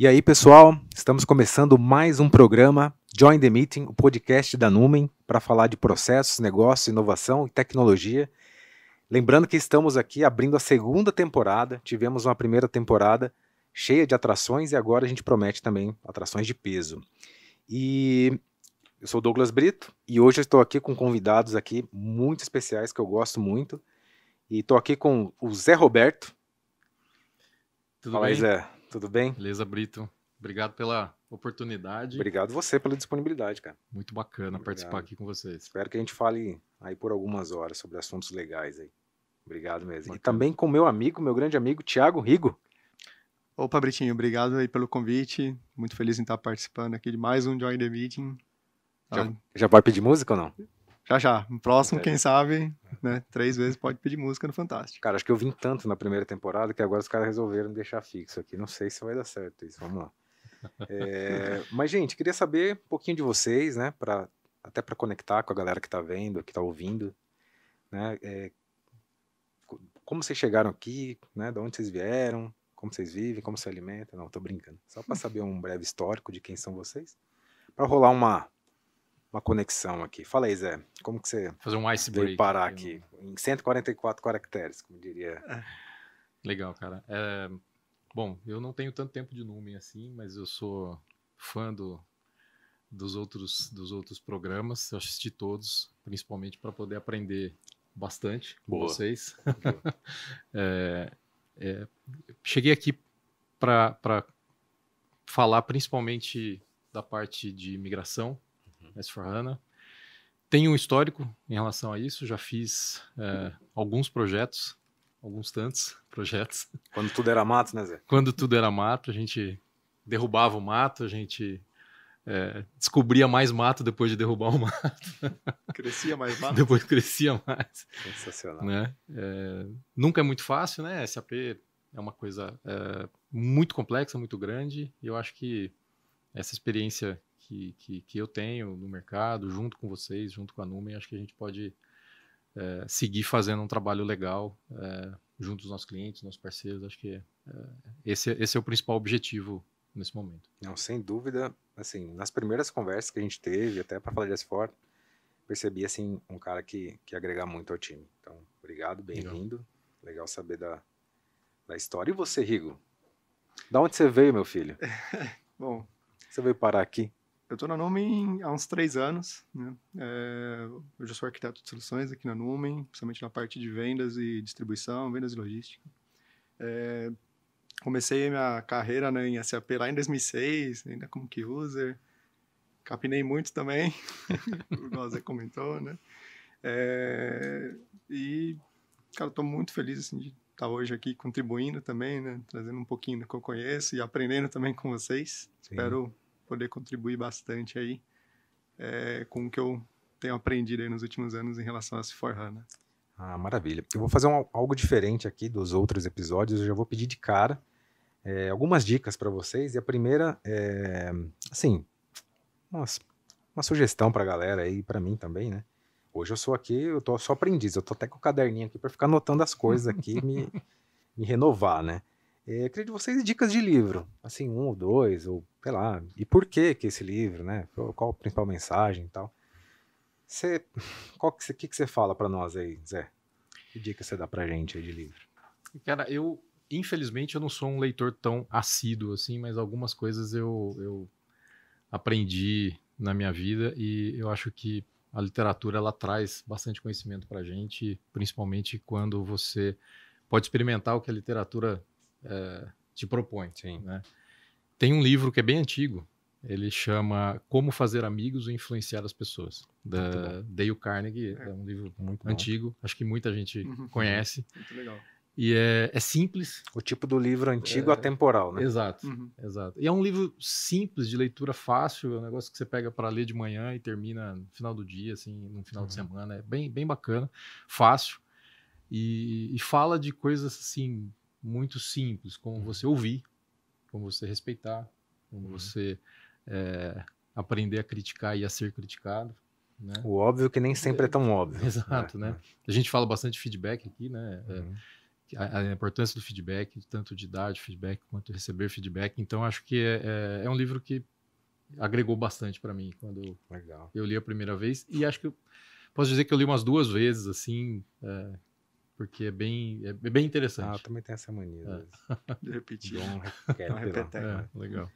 E aí, pessoal, estamos começando mais um programa Join the Meeting, o podcast da Numen, para falar de processos, negócios, inovação e tecnologia. Lembrando que estamos aqui abrindo a segunda temporada, tivemos uma primeira temporada cheia de atrações e agora a gente promete também atrações de peso. E eu sou Douglas Brito e hoje eu estou aqui com convidados aqui muito especiais que eu gosto muito. E estou aqui com o Zé Roberto. Tudo Fala bem? Aí, Zé. Tudo bem? Beleza, Brito. Obrigado pela oportunidade. Obrigado você pela disponibilidade, cara. Muito bacana Obrigado. participar aqui com vocês. Espero que a gente fale aí por algumas horas sobre assuntos legais aí. Obrigado mesmo. Bacana. E também com meu amigo, meu grande amigo, Tiago Rigo. Opa, Britinho, obrigado aí pelo convite. Muito feliz em estar participando aqui de mais um Join the Meeting. Já, ah. já vai pedir música ou não? Já já. No próximo, é. quem sabe, né? Três vezes pode pedir música no Fantástico. Cara, acho que eu vim tanto na primeira temporada que agora os caras resolveram deixar fixo aqui. Não sei se vai dar certo isso. Vamos lá. É, mas, gente, queria saber um pouquinho de vocês, né? Pra, até para conectar com a galera que tá vendo, que tá ouvindo, né? É, como vocês chegaram aqui, né? De onde vocês vieram, como vocês vivem, como se alimentam. Não, tô brincando. Só para saber um breve histórico de quem são vocês. para rolar uma uma conexão aqui. Fala aí, Zé, como que você fazer um ice veio parar aqui? Em 144 caracteres, como diria. É. Legal, cara. É, bom, eu não tenho tanto tempo de Numen assim, mas eu sou fã do, dos, outros, dos outros programas. Eu assisti todos, principalmente para poder aprender bastante com Boa. vocês. Boa. é, é, cheguei aqui para falar principalmente da parte de imigração S4HANA. Tenho um histórico em relação a isso, já fiz é, alguns projetos, alguns tantos projetos. Quando tudo era mato, né, Zé? Quando tudo era mato, a gente derrubava o mato, a gente é, descobria mais mato depois de derrubar o mato. Crescia mais mato? depois crescia mais. Sensacional. Né? É, nunca é muito fácil, né? SAP é uma coisa é, muito complexa, muito grande, e eu acho que essa experiência que, que, que, eu tenho no mercado, junto com vocês, junto com a Numen, acho que a gente pode é, seguir fazendo um trabalho legal é, junto dos nossos clientes, nossos parceiros. Acho que é, esse, esse é o principal objetivo nesse momento. Não, sem dúvida, assim, nas primeiras conversas que a gente teve, até para falar de S4, percebi, assim, um cara que, que agrega muito ao time. Então, obrigado, bem-vindo. Legal saber da, da história. E você, Rigo? Da onde você veio, meu filho? Bom... Você veio parar aqui? Eu estou na Numen há uns três anos. Né? É, eu já sou arquiteto de soluções aqui na Numen, principalmente na parte de vendas e distribuição, vendas e logística. É, comecei minha carreira né, em SAP lá em 2006, ainda como que user. Capinei muito também, o José comentou, né? É, e, cara, estou muito feliz assim, de estar tá hoje aqui contribuindo também, né? Trazendo um pouquinho do que eu conheço e aprendendo também com vocês. Sim. Espero poder contribuir bastante aí é, com o que eu tenho aprendido aí nos últimos anos em relação a se for hana né? ah, maravilha. Eu vou fazer um, algo diferente aqui dos outros episódios. Eu já vou pedir de cara é, algumas dicas para vocês. E a primeira é, assim, uma, uma sugestão para a galera aí, para mim também, né? Hoje eu sou aqui, eu tô só aprendiz. Eu tô até com o caderninho aqui para ficar anotando as coisas aqui, me, me renovar, né? É, eu queria de vocês dicas de livro, assim, um ou dois, ou sei lá, e por que que esse livro, né? Qual a principal mensagem e tal. Você, qual que, que, que você fala para nós aí, Zé? Que dica você dá pra gente aí de livro? Cara, eu, infelizmente, eu não sou um leitor tão assíduo assim, mas algumas coisas eu, eu aprendi na minha vida e eu acho que a literatura ela traz bastante conhecimento para a gente, principalmente quando você pode experimentar o que a literatura é, te propõe. Sim. Né? Tem um livro que é bem antigo, ele chama Como Fazer Amigos e Influenciar as Pessoas, da ah, tá Dale Carnegie. É, é um livro muito antigo, bom. acho que muita gente uhum, uhum. conhece. Muito legal. E é, é, simples. O tipo do livro antigo é, atemporal, né? Exato, uhum. exato. E é um livro simples, de leitura fácil, é um negócio que você pega para ler de manhã e termina no final do dia, assim, no final uhum. de semana. É bem, bem bacana, fácil. E, e fala de coisas assim muito simples, como uhum. você ouvir, como você respeitar, como uhum. você é, aprender a criticar e a ser criticado. Né? O óbvio que nem sempre é tão óbvio. Né? Exato, né? É. A gente fala bastante de feedback aqui, né? É, uhum. A, a, importância do feedback, tanto de dar de feedback quanto receber feedback. Então, acho que é, é, é um livro que agregou bastante para mim quando Legal. eu li a primeira vez. E acho que eu posso dizer que eu li umas duas vezes, assim, é, porque é bem, é, é bem ah, interessante. Ah, também tem essa mania. É. De repetir. honra repetir. É, né? legal.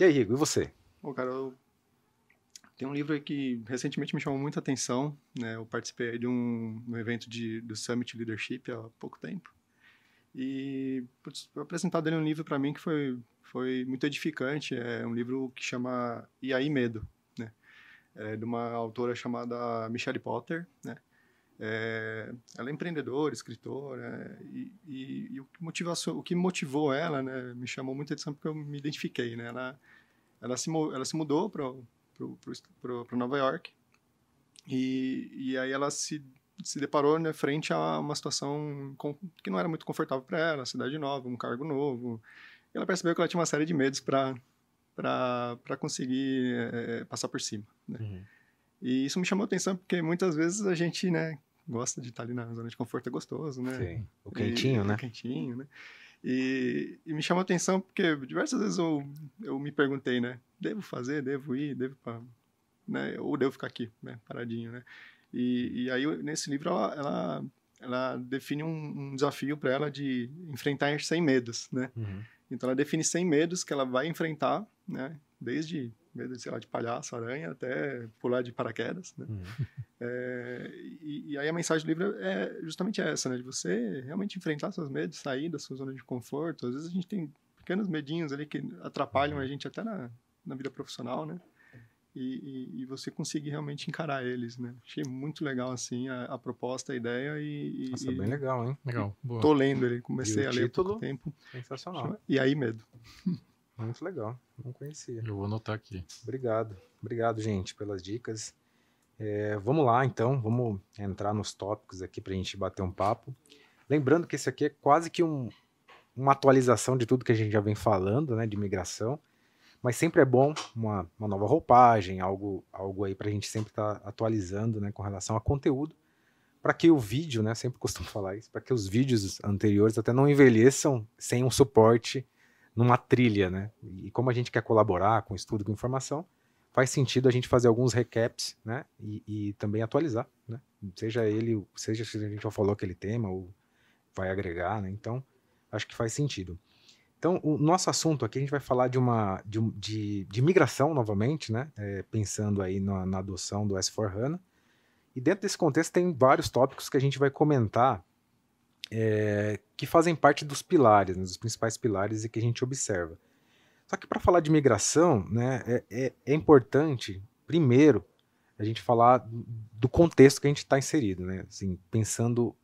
E aí, Rigo e você? Bom, cara, eu... tem um livro aí que recentemente me chamou muita atenção, né? Eu participei de um, um evento de, do Summit Leadership há pouco tempo, e putz, foi apresentado ali um livro para mim que foi, foi muito edificante, é um livro que chama E Aí Medo, né? É de uma autora chamada Michelle Potter, né? É, ela é empreendedora, escritora, e, e, e o, que motivou, o que motivou ela, né, me chamou muita atenção porque eu me identifiquei, né, ela, ela, se, ela se mudou para Nova York, e, e aí ela se, se deparou né, frente a uma situação com, que não era muito confortável para ela, cidade nova, um cargo novo, e ela percebeu que ela tinha uma série de medos para conseguir é, passar por cima, né. Uhum. E isso me chamou atenção porque muitas vezes a gente, né, gosta de estar ali na zona de conforto, é gostoso, né? Sim. O quentinho, e, é né? O quentinho, né? E, e, me chamou a atenção porque diversas vezes eu, eu me perguntei, né? Devo fazer, devo ir, devo. Pra, né? Ou devo ficar aqui, né? Paradinho, né? E, e aí, nesse livro, ela, ela, ela define um, um desafio para ela de enfrentar sem medos, né? Uhum. Então, ela define sem medos que ela vai enfrentar, né? Desde medo sei lá, de palhaço, aranha, até pular de paraquedas. Né? Uhum. É, e, e, aí a mensagem do livro é justamente essa, né? De você realmente enfrentar seus medos, sair da sua zona de conforto. Às vezes a gente tem pequenos medinhos ali que atrapalham uhum. a gente até na, na vida profissional, né? E, e, e, você conseguir realmente encarar eles, né? Achei muito legal, assim, a, a proposta, a ideia e... e Nossa, bem legal, hein? Legal, boa. Tô lendo ele, comecei a ler há pouco tempo. Sensacional. E aí, medo. Muito legal. Não conhecia. Eu vou anotar aqui. Obrigado. Obrigado, gente, pelas dicas. É, vamos lá, então. Vamos entrar nos tópicos aqui para a gente bater um papo. Lembrando que esse aqui é quase que um, uma atualização de tudo que a gente já vem falando, né, de migração. Mas sempre é bom uma, uma nova roupagem, algo, algo aí para a gente sempre estar tá atualizando, né, com relação a conteúdo. Para que o vídeo, né, sempre costumo falar isso, para que os vídeos anteriores até não envelheçam sem um suporte numa trilha, né? E como a gente quer colaborar com estudo, com informação, faz sentido a gente fazer alguns recaps, né? E, e também atualizar, né? Seja ele, seja se a gente já falou aquele tema ou vai agregar, né? Então, acho que faz sentido. Então, o nosso assunto aqui, a gente vai falar de uma de, de, de migração novamente, né? É, pensando aí na, na adoção do S4HANA. E dentro desse contexto tem vários tópicos que a gente vai comentar é, que fazem parte dos pilares, né, dos principais pilares que a gente observa. Só que para falar de migração, né, é, é, é, importante, primeiro, a gente falar do contexto que a gente está inserido, né? Assim, pensando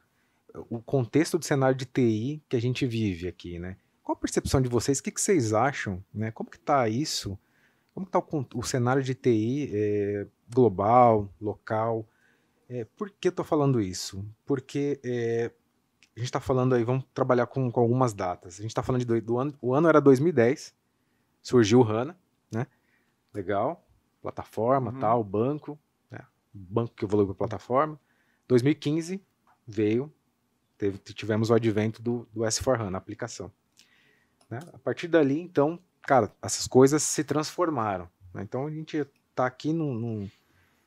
o contexto do cenário de TI que a gente vive aqui, né? Qual a percepção de vocês? O que, que vocês acham? Né? Como que está isso? Como está o, o, cenário de TI é, eh, global, local? É, por que estou falando isso? Porque a gente está falando aí, vamos trabalhar com, com, algumas datas. A gente está falando de do, do, ano, o ano era 2010, surgiu o HANA, né? Legal, plataforma, uhum. tal, banco, né? banco que evoluiu para plataforma. 2015 veio, teve, tivemos o advento do, do S4HANA, aplicação. Né? A partir dali, então, cara, essas coisas se transformaram. Né? Então a gente está aqui num, num,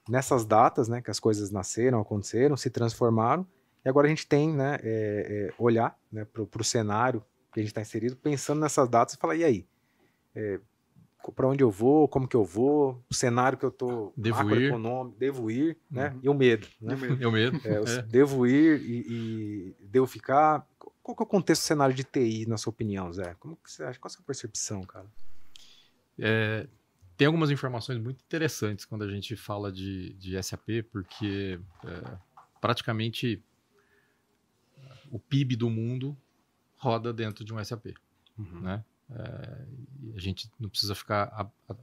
nessas datas, né, que as coisas nasceram, aconteceram, se transformaram e agora a gente tem, né, é, é, olhar né, para o cenário que a gente está inserido, pensando nessas datas e falar, e aí? É, para onde eu vou, como que eu vou, o cenário que eu estou devo macroeconômico, ir. devo ir, né? Uhum. E o medo, né? E o medo. É, é. Devo ir e, e, devo ficar. Qual que é o contexto do cenário de TI, na sua opinião, Zé? Como que você acha? Qual a sua percepção, cara? É, tem algumas informações muito interessantes quando a gente fala de, de SAP, porque é, praticamente o PIB do mundo roda dentro de um SAP. Uhum. Né? É, a gente não precisa ficar a, a,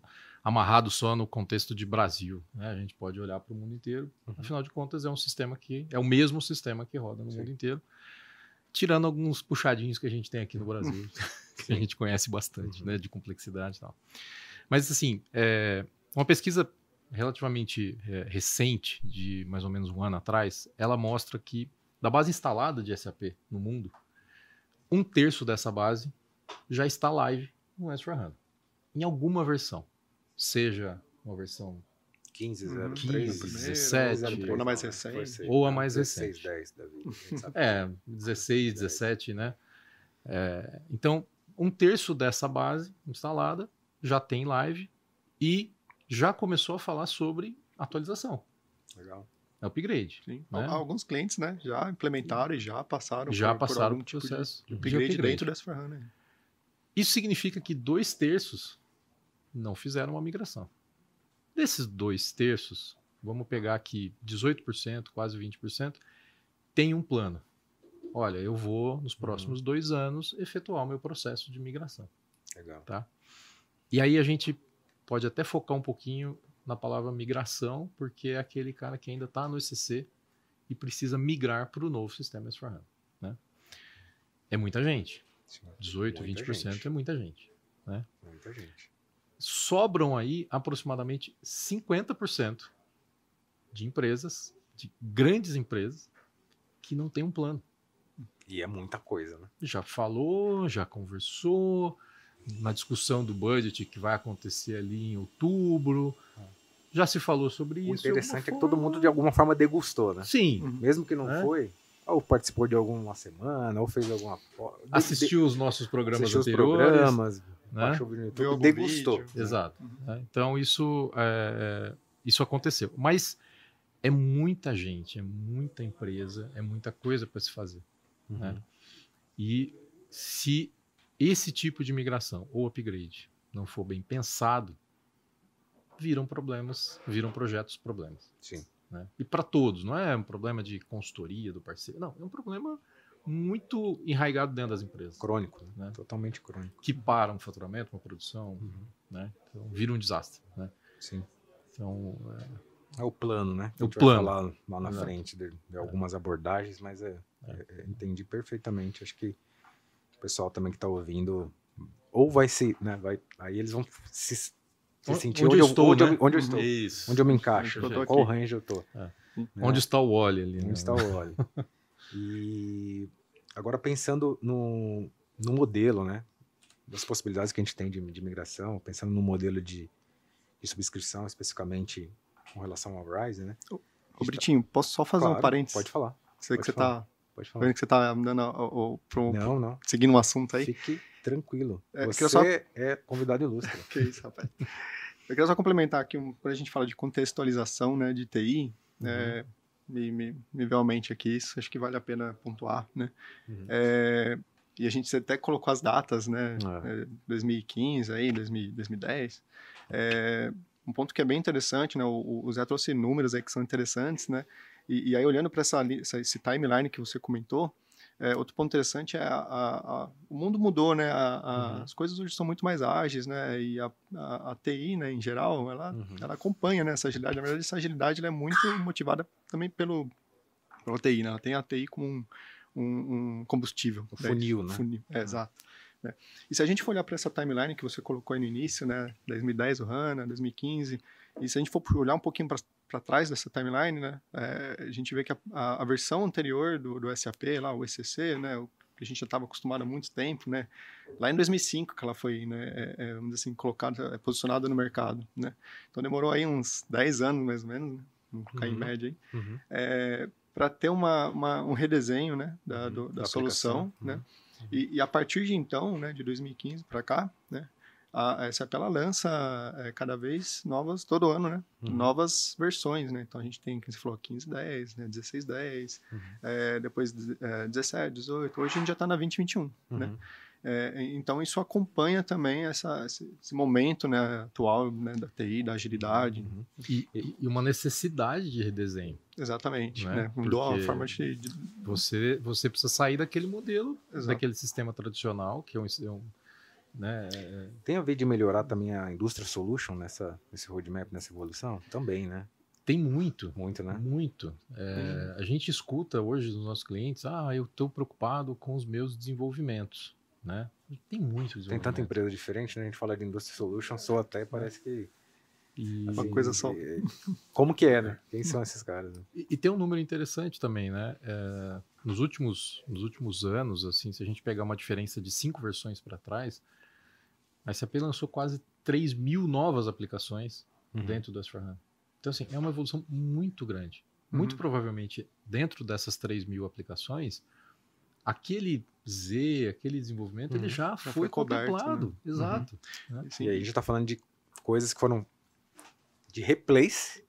amarrado só no contexto de Brasil. Né? A gente pode olhar para o mundo inteiro. Uhum. Afinal de contas, é um sistema que é o mesmo sistema que roda no Sim. mundo inteiro, tirando alguns puxadinhos que a gente tem aqui no Brasil, que a gente conhece bastante, uhum. né? de complexidade e tal. Mas, assim, é, uma pesquisa relativamente é, recente, de mais ou menos um ano atrás, ela mostra que da base instalada de SAP no mundo, um terço dessa base já está live no S4HANA, em alguma versão, seja uma versão 15, 15 17, ou mais recente, ou a né? mais 16, recente. 10 é, 16, 17, né? É, então, um terço dessa base instalada já tem live e já começou a falar sobre atualização. Legal. É upgrade. Né? Alguns clientes né, já implementaram e já passaram já por, passaram por tipo processo de, de, upgrade de, upgrade dentro dessa ferramenta. Isso significa que dois terços não fizeram uma migração. Desses dois terços, vamos pegar aqui 18%, quase 20%, tem um plano. Olha, eu vou, nos uhum. próximos uhum. dois anos, efetuar o meu processo de migração. Legal. Tá? E aí a gente pode até focar um pouquinho na palavra migração, porque é aquele cara que ainda está no ECC e precisa migrar para o novo sistema s Né? É muita gente. 18, muita 20% gente. é muita gente. Né? Muita gente. Sobram aí aproximadamente 50% de empresas, de grandes empresas, que não tem um plano. E é muita coisa, né? Já falou, já conversou, na discussão do budget que vai acontecer ali em outubro. É. Já se falou sobre o isso. O interessante é que todo mundo de alguma forma degustou, né? Sim. Uhum. Mesmo que não é? foi, ou participou de alguma semana, ou fez alguma. Assistiu de... os nossos programas Assistiu anteriores. Os programas, né? baixou no YouTube, degustou. Vídeo, né? Exato. Uhum. Né? Então isso, é, é... isso aconteceu. Mas é muita gente, é muita empresa, é muita coisa para se fazer. Né? Uhum. Né? E se esse tipo de migração ou upgrade não for bem pensado, viram problemas, viram projetos problemas. Sim. Né? E para todos, não é um problema de consultoria do parceiro, não, é um problema muito enraizado dentro das empresas. Crônico, né? né? totalmente crônico. Que para um faturamento, uma produção, uhum. né? então, vira um desastre. Né? Sim. Então, é... é o plano, né? É o plano. falar lá na Exato. frente de, de algumas é. abordagens, mas é, é. é, entendi perfeitamente. Acho que pessoal também que está ouvindo, ou vai se, né, vai, aí eles vão se, se sentir onde, onde, eu estou, onde, né? eu, onde eu estou, Isso. onde eu me encaixo, eu qual range eu estou. É. Né? Onde está o Wally ali. Onde né? está o Wally. e agora pensando no, no modelo, né, das possibilidades que a gente tem de, de migração, pensando no modelo de, de subscrição, especificamente com relação ao Rise, né? Ô, Britinho, posso só fazer claro, um parênteses? Pode falar. Sei pode que você está Pode falar. Vendo é que você tá dando o, o, pro, não, não. seguindo um assunto aí. Fique tranquilo. É, você só... é convidado ilustre. que isso, rapaz. Eu quero só complementar aqui, um, quando a gente fala de contextualização né, de TI, é, uhum. é, me, me, me veio à mente aqui isso, acho que vale a pena pontuar, né? Uhum. É, e a gente até colocou as datas, né? É. Uhum. 2015 aí, 2010. É, um ponto que é bem interessante, né? O, o, o Zé trouxe números aí que são interessantes, né? E, e aí, olhando para essa, essa, esse timeline que você comentou, é, outro ponto interessante é a, a, a, o mundo mudou, né? Uhum. As coisas hoje são muito mais ágeis, né? E a, TI, né, em geral, ela, uhum. ela acompanha né, essa agilidade. Na verdade, essa agilidade é muito motivada também pelo, pela TI, né? Ela tem a TI como um, um, um combustível. Um né? funil, né? Funil, é, uhum. exato. Né? E se a gente for olhar para essa timeline que você colocou aí no início, né? 2010 o HANA, 2015 e se a gente for olhar um pouquinho para trás dessa timeline, né, é, a gente vê que a, a, a versão anterior do, do, SAP, lá, o ECC, né, o, que a gente já estava acostumado há muito tempo, né, lá em 2005 que ela foi, né, é, é, vamos dizer assim, colocada, é, posicionada no mercado, né. Então demorou aí uns 10 anos, mais ou menos, né, vamos colocar uhum. em média aí, uhum. É, para ter uma, uma, um redesenho, né, da, uhum. do, da, da solução, né. Uhum. E, e, a partir de então, né, de 2015 para cá, né, a, essa lança é, cada vez novas, todo ano, né? Uhum. Novas versões, né? Então a gente tem, que você falou, 15, 10, né? 16, 10, uhum. é, depois é, 17, 18, hoje a gente já está na 20, 21, né? uhum. né? É, então isso acompanha também essa, esse, esse, momento né, atual né, da TI, da agilidade. Uhum. E, e, uma necessidade de redesenho. Exatamente. Né? Né? Mudou a forma de, de, Você, você precisa sair daquele modelo, Exato. daquele sistema tradicional, que é um, é né? Tem a ver de melhorar também a indústria solution nessa, nesse roadmap, nessa evolução? Também, né? Tem muito. Muito, né? Muito. É, uhum. A gente escuta hoje dos nossos clientes, ah, eu estou preocupado com os meus desenvolvimentos, né? Tem muito Tem tanta empresa diferente, né? A gente fala de indústria Solution, só até é. parece que... E... É uma coisa só. É, como que é, né? Quem são esses caras? Né? E, e, tem um número interessante também, né? É, nos, últimos, nos últimos anos, assim, se a gente pegar uma diferença de cinco versões para trás, a SAP lançou quase 3 mil novas aplicações uhum. dentro do S4HANA. Então, assim, é uma evolução muito grande. Uhum. Muito provavelmente, dentro dessas 3 mil aplicações, aquele Z, aquele desenvolvimento, uhum. ele já, já foi, foi né? contemplado. Né? Exato. Né? E aí a gente está falando de coisas que foram de replace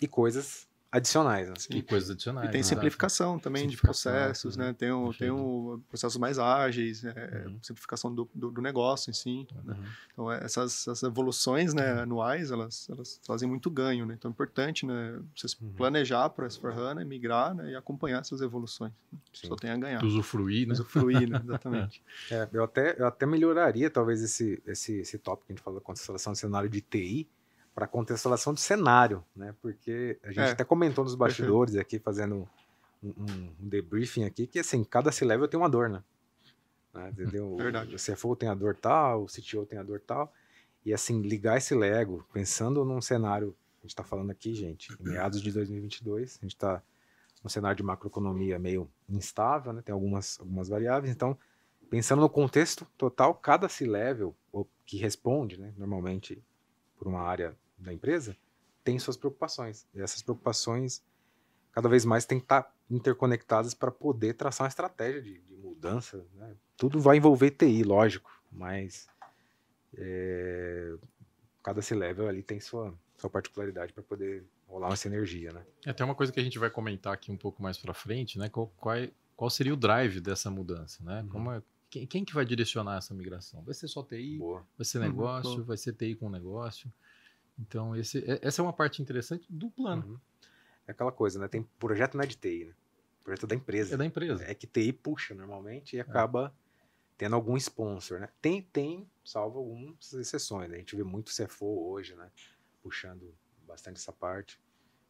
e coisas adicionais. Né? E coisas adicionais. E tem né? simplificação Exato. também simplificação, de processos, né? né? Tem, tem um processos mais ágeis, né? uhum. simplificação do, do, do, negócio em si. Né? Uhum. Né? Então, é, essas, essas evoluções né, uhum. anuais, elas, elas trazem muito ganho, né? Então, é importante né, você uhum. planejar para s hana migrar né, e acompanhar essas evoluções. Né? Sim. Só tem a ganhar. Usufruir, né? Usufruir, né? Exatamente. é, eu, até, eu até melhoraria, talvez, esse, esse, esse tópico que a gente falou da constelação do cenário de TI, para contextualização de cenário, né? Porque a gente é. até comentou nos bastidores aqui, fazendo um, um, debriefing aqui, que assim, cada C-level tem uma dor, né? né? Entendeu? Verdade. O CFO tem a dor tal, o CTO tem a dor tal. E assim, ligar esse Lego, pensando num cenário, a gente está falando aqui, gente, em meados de 2022, a gente está num cenário de macroeconomia meio instável, né? Tem algumas, algumas variáveis, então pensando no contexto total, cada C-level que responde, né, normalmente por uma área da empresa, tem suas preocupações. E essas preocupações, cada vez mais, têm que estar interconectadas para poder traçar uma estratégia de, de mudança. Né? Tudo vai envolver TI, lógico, mas é, cada C-level ali tem sua, sua particularidade para poder rolar essa energia, né? É até uma coisa que a gente vai comentar aqui um pouco mais para frente, né? Qual, qual, é, qual, seria o drive dessa mudança, né? Uhum. Como é, quem, quem que vai direcionar essa migração? Vai ser só TI? Boa. Vai ser uhum, negócio? Uhum, vai ser TI com negócio? Então, esse, é, essa é uma parte interessante do plano. Uhum. É aquela coisa, né? Tem projeto não é de TI, né? Projeto é da empresa. É da empresa. É que TI puxa normalmente e acaba é. tendo algum sponsor, né? Tem, tem, salvo algumas exceções. Né? A gente vê muito CFO hoje, né? Puxando bastante essa parte.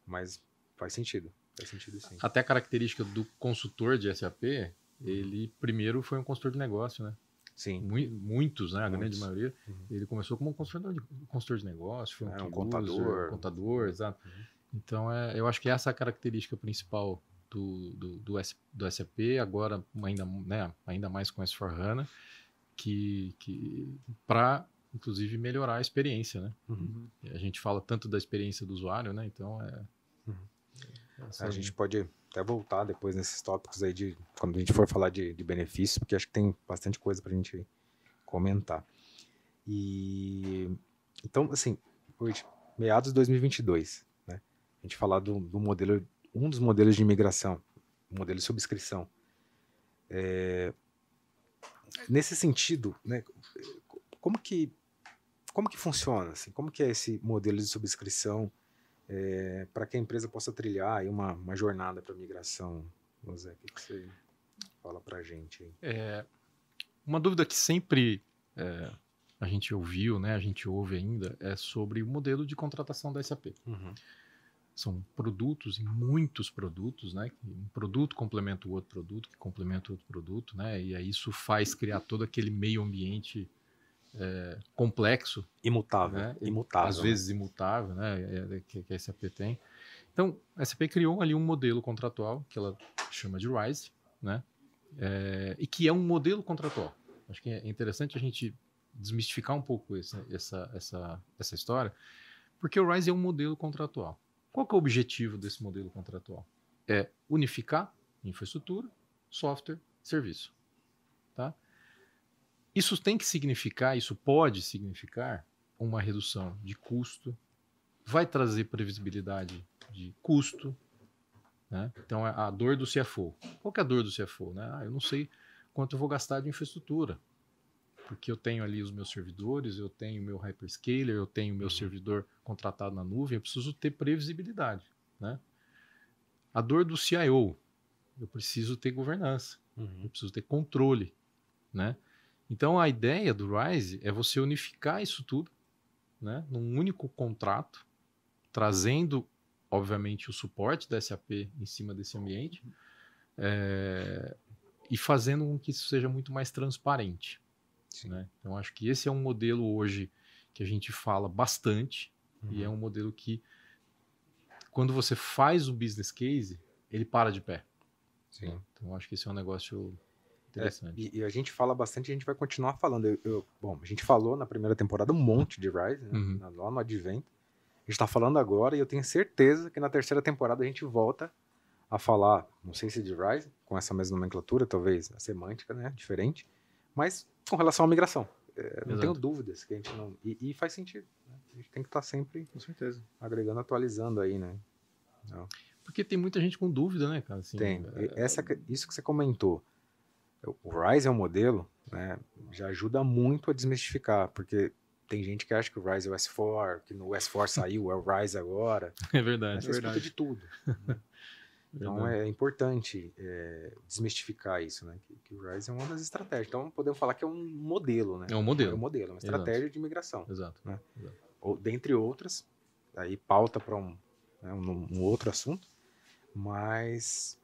Mas faz sentido. Faz sentido sim. Até a característica do consultor de SAP ele primeiro foi um consultor de negócio, né? Sim. Muitos, né? A grande maioria. Uhum. Ele começou como consultor de, consultor de negócio, foi um, é, um contador. Um contador, exato. Uhum. Então, é, eu acho que essa é a característica principal do, do, do, S, do SAP, agora ainda, né, ainda mais com S4HANA, que, que para, inclusive, melhorar a experiência, né? Uhum. A gente fala tanto da experiência do usuário, né? Então, é, a gente pode até voltar depois nesses tópicos aí de quando a gente for falar de, de benefícios, porque acho que tem bastante coisa para a gente comentar. E então, assim, hoje, meados de 2022, né? A gente falar do, do modelo, um dos modelos de imigração, modelo de subscrição. É, nesse sentido, né? Como que como que funciona? Assim, como que é esse modelo de subscrição? é, eh, para que a empresa possa trilhar uma, uma jornada para migração. José, o que, que você fala para a gente? É, uma dúvida que sempre é, a gente ouviu, né, a gente ouve ainda, é sobre o modelo de contratação da SAP. Uhum. São produtos e muitos produtos, né? Um produto complementa o outro produto, que complementa o outro produto, né? E aí isso faz criar todo aquele meio ambiente é, complexo. Imutável, né? imutável. Às né? vezes imutável, né? É, é, que, que a SAP tem. Então, a SAP criou ali um modelo contratual que ela chama de RISE, né? É, e que é um modelo contratual. Acho que é interessante a gente desmistificar um pouco esse, essa, essa, essa história, porque o RISE é um modelo contratual. Qual é o objetivo desse modelo contratual? É unificar infraestrutura, software, serviço. Isso tem que significar, isso pode significar uma redução de custo, vai trazer previsibilidade de custo. Né? Então, a dor do CFO. Qual é a dor do CFO? É né? Ah, eu não sei quanto eu vou gastar de infraestrutura, porque eu tenho ali os meus servidores, eu tenho o meu hyperscaler, eu tenho o meu uhum. servidor contratado na nuvem, eu preciso ter previsibilidade. Né? A dor do CIO, eu preciso ter governança, uhum. eu preciso ter controle. Né? Então a ideia do Rise é você unificar isso tudo, né, num único contrato, trazendo, obviamente, o suporte da SAP em cima desse ambiente é, e fazendo com que isso seja muito mais transparente. Né? Então acho que esse é um modelo hoje que a gente fala bastante uhum. e é uhum. um modelo que quando você faz o business case ele para de pé. Sim. Então acho que esse é um negócio é, Interessante. É, e, e, a gente fala bastante, a gente vai continuar falando. Eu, eu, bom, a gente falou na primeira temporada um monte de Rise, né, uhum. lá no Advento. A gente está falando agora e eu tenho certeza que na terceira temporada a gente volta a falar, não sei se de Rise, com essa mesma nomenclatura, talvez a semântica, né, diferente, mas com relação à migração. É, não tenho dúvidas que a gente não. E, e faz sentido. Né? A gente tem que estar tá sempre. Com certeza. Agregando, atualizando aí, né? Então Porque tem muita gente com dúvida, né, cara? Assim, tem. É... Essa, isso que você comentou o Rise é um modelo, né, já ajuda muito a desmistificar, porque tem gente que acha que o Rise é o S4, que no S4 saiu, é o Rise agora. É verdade, Mas é verdade. de tudo. Né? Então é importante é, desmistificar isso, né? Que, que, o Rise é uma das estratégias. Então podemos falar que é um modelo, né? É um modelo. É um modelo, uma estratégia Exato. de migração. Exato. Né? Exato. Ou, dentre outras, aí pauta para um, né, um, um, outro assunto, mas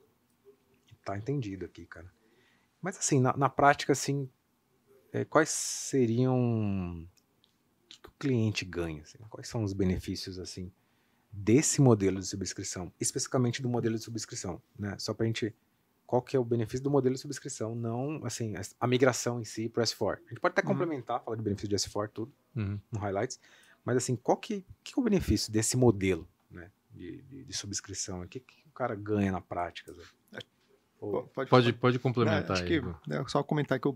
tá entendido aqui, cara. Mas assim, na, na prática, assim, é, quais seriam o que o cliente ganha? Assim? Quais são os benefícios assim desse modelo de subscrição, especificamente do modelo de subscrição, né? Só para a gente qual que é o benefício do modelo de subscrição, não assim a migração em si para o S4. A gente pode até uhum. complementar, falar de benefício de S4 tudo uhum. no highlights, mas assim qual que, que é o benefício desse modelo, né? De, de, de subscrição, o que, que o cara ganha na prática? Assim? É Pode, pode, pode, complementar. Né, acho aí, que, né, só comentar que o,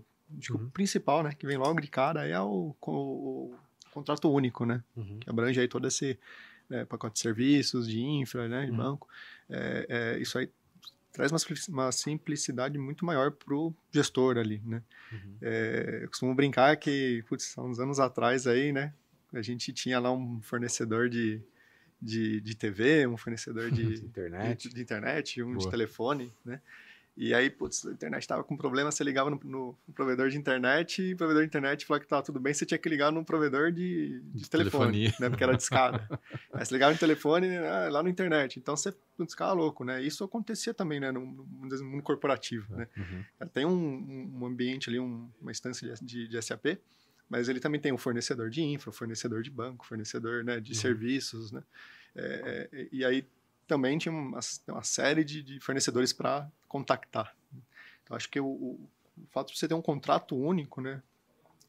uhum. o, principal, né, que vem logo de cara, é o, o, o contrato único, né, uhum. que abrange aí todo esse né, pacote de serviços, de infra, né, de uhum. banco. É, é, isso aí traz uma, uma simplicidade muito maior para o gestor ali, né. Uhum. É, eu costumo brincar que, putz, há uns anos atrás aí, né, a gente tinha lá um fornecedor de de, de TV, um fornecedor de, de internet. De, de, internet, um Boa. de telefone, né? E aí, putz, a internet estava com problema, você ligava no, no, provedor de internet e o provedor de internet falava que estava tudo bem, você tinha que ligar no provedor de, de, de telefone, telefonia. né? Porque era discada. Mas você ligava no telefone né, ah, lá na internet. Então você ficava louco, né? Isso acontecia também, né? No, no mundo corporativo, né? Uhum. Tem um, um, ambiente ali, um, uma instância de, de, SAP, mas ele também tem um fornecedor de infra, fornecedor de banco, fornecedor né, de uhum. serviços, né? É, é e aí também tinha uma, uma série de, de fornecedores para contactar. Então, acho que o, o, fato de você ter um contrato único, né,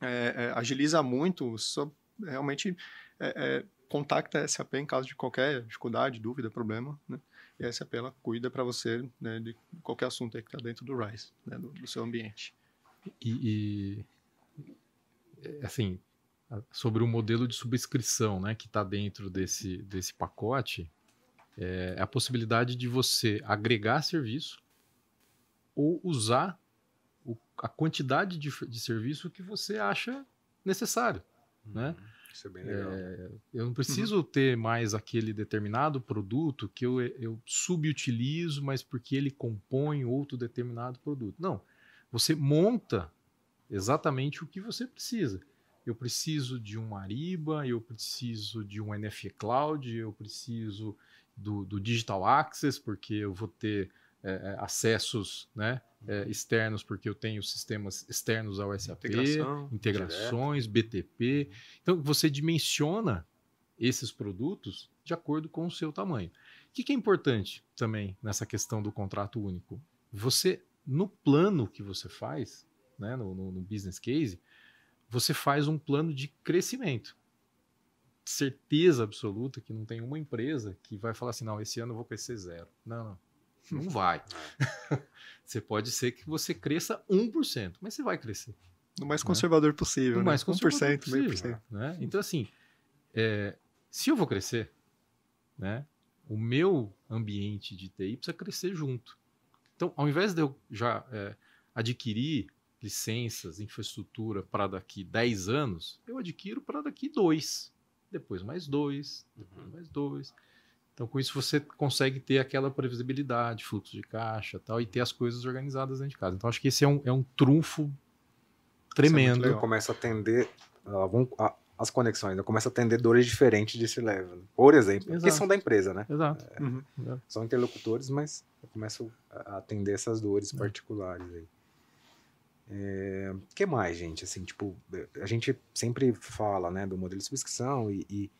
é, é, agiliza muito, só realmente é, é contacta a SAP em caso de qualquer dificuldade, dúvida, problema, né? E a SAP, ela cuida para você né, de qualquer assunto que está dentro do RISE, né, do, do, seu ambiente. E, e, é, assim, sobre o modelo de subscrição, né, que está dentro desse, desse pacote, é a possibilidade de você agregar serviço ou usar o, a quantidade de, de, serviço que você acha necessário, uhum, né? Isso é bem legal. É, eu não preciso uhum. ter mais aquele determinado produto que eu, eu subutilizo, mas porque ele compõe outro determinado produto. Não, você monta exatamente o que você precisa eu preciso de um Ariba, eu preciso de um NFE Cloud, eu preciso do, do Digital Access, porque eu vou ter é, é acessos né, uhum. é, externos, porque eu tenho sistemas externos ao SAP, integrações, direto. BTP. Então, você dimensiona esses produtos de acordo com o seu tamanho. O que, que é importante também nessa questão do contrato único? Você, no plano que você faz, né, no, no, no business case, você faz um plano de crescimento certeza absoluta que não tem uma empresa que vai falar assim, não, esse ano eu vou crescer zero. Não, não. Hum. Não vai. É. você pode ser que você cresça 1%, mas você vai crescer. No mais né? conservador né? possível. No né? mais conservador 1%, possível. Possível, né? Então, assim, é, se eu vou crescer, né, o meu ambiente de TI precisa crescer junto. Então, ao invés de eu já é, adquirir licenças, infraestrutura para daqui 10 anos, eu adquiro para daqui 2 depois mais dois, depois uhum. mais dois. Então, com isso, você consegue ter aquela previsibilidade, fluxo de caixa tal, e ter as coisas organizadas dentro de casa. Então, acho que esse é um, é um trunfo é tremendo. É começa a atender a, ah, a, ah, as conexões, né? começa a atender dores diferentes desse level. Né? Por exemplo, Exato. que são da empresa, né? Exato. É, uhum. São interlocutores, mas eu começo a atender essas dores é. particulares aí. É, que mais, gente? Assim, tipo, eh, a gente sempre fala, né, do modelo de subscrição e, e,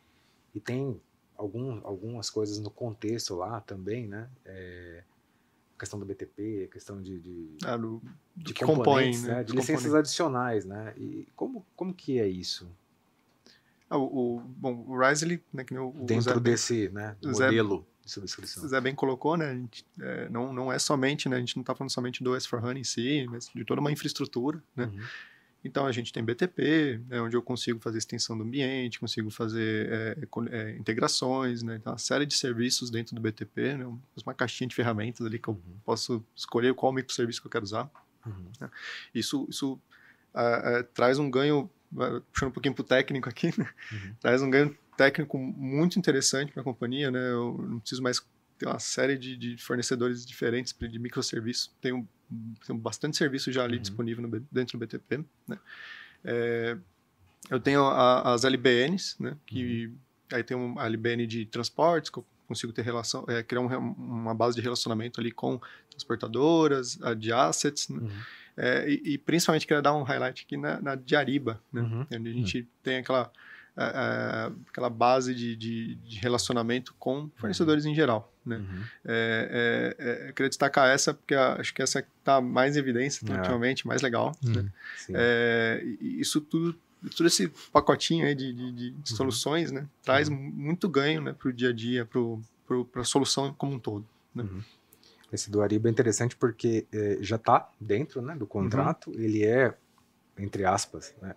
e tem algum, algumas coisas no contexto lá também, né? É, a questão do BTP, a questão de, de, ah, do, de compõe, né? né? De licenças adicionais, né? E como, como que é isso? Ah, o, o, bom, o Rise, né, que o, Dentro Zé, desse né, modelo. Zé subscrição. O Zé bem colocou, né? Gente, é, não, não é somente, né? A gente não está falando somente do s 4 em si, mas de toda uma infraestrutura, né? Uhum. Então a gente tem BTP, né, onde eu consigo fazer extensão do ambiente, consigo fazer é, é, integrações, né, então, uma série de serviços dentro do BTP, né, uma caixinha de ferramentas ali que eu uhum. posso escolher qual microserviço que eu quero usar. Uhum. Né. Isso, isso uh, uh, traz um ganho, uh, puxando um pouquinho para o técnico aqui, né, uhum. traz um ganho técnico muito interessante para a companhia, né? Eu não preciso mais ter uma série de, de fornecedores diferentes de microserviço. Tenho, tenho bastante serviço já ali uhum. disponível no, dentro do BTP, né? É, eu tenho a, as LBNs, né? Que uhum. aí tem uma LBN de transportes, que eu consigo ter relação, é, criar um, uma base de relacionamento ali com transportadoras, de assets, né? uhum. é, e, e, principalmente queria dar um highlight aqui na, na Diariba, né? Uhum. Onde a gente uhum. tem aquela a, a, aquela base de, de, de, relacionamento com fornecedores em geral. Né? Uhum. É, é, é, eu queria destacar essa, porque acho que essa está mais em evidência tá, é. ultimamente, mais legal. Uhum. Né? É, isso tudo todo esse pacotinho aí de, de, de uhum. soluções, né, traz uhum. muito ganho, né, para o dia a dia, para a solução como um todo. Né? Uhum. Esse do Ariba é interessante porque é, já está dentro, né, do uhum. contrato. Uhum. Ele é entre aspas, né,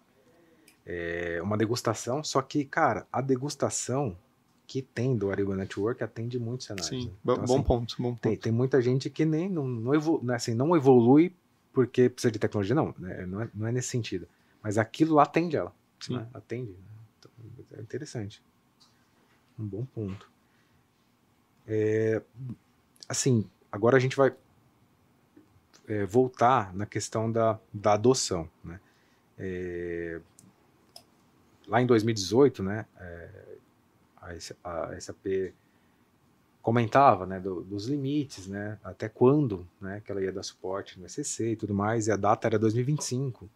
é, uma degustação, só que, cara, a degustação que tem do Ariba Network atende muitos cenários. Sim, né? então, bom, assim, ponto, bom ponto. Tem, tem, muita gente que nem não, não, evolui, né, assim, não evolui porque precisa de tecnologia, não, né? não, é, não é nesse sentido. Mas aquilo lá atende ela. Sim. Né? Atende. Né? Então, é interessante. Um bom ponto. É, assim, agora a gente vai é, voltar na questão da, da adoção. Né? É, lá em 2018, né, é, a, SAP comentava, né, do, dos limites, né, até quando, né, que ela ia dar suporte no ECC e tudo mais, e a data era 2025,